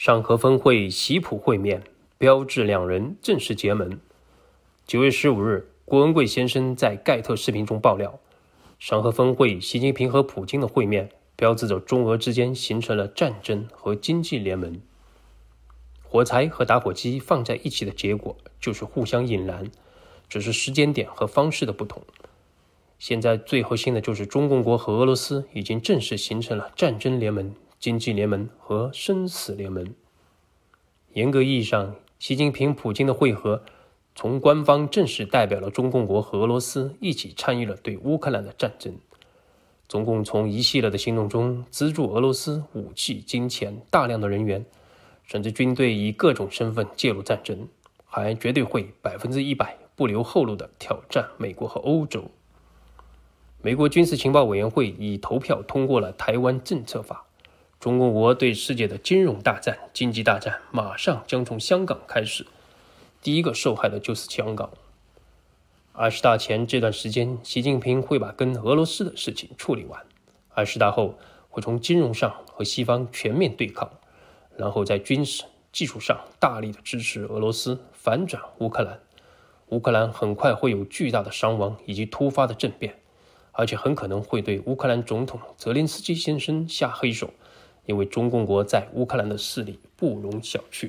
上合峰会习普会面，标志两人正式结盟。九月十五日，郭文贵先生在盖特视频中爆料，上合峰会习近平和普京的会面，标志着中俄之间形成了战争和经济联盟。火柴和打火机放在一起的结果就是互相引燃，只是时间点和方式的不同。现在最核心的就是中共国和俄罗斯已经正式形成了战争联盟。经济联盟和生死联盟。严格意义上，习近平、普京的会合，从官方正式代表了中共国和俄罗斯一起参与了对乌克兰的战争。中共从一系列的行动中资助俄罗斯武器、金钱、大量的人员，甚至军队以各种身份介入战争，还绝对会百分之一百不留后路的挑战美国和欧洲。美国军事情报委员会已投票通过了台湾政策法。中国国对世界的金融大战、经济大战马上将从香港开始，第一个受害的就是香港。二十大前这段时间，习近平会把跟俄罗斯的事情处理完；二十大后，会从金融上和西方全面对抗，然后在军事技术上大力的支持俄罗斯，反转乌克兰。乌克兰很快会有巨大的伤亡以及突发的政变，而且很可能会对乌克兰总统泽连斯基先生下黑手。因为中共国在乌克兰的势力不容小觑。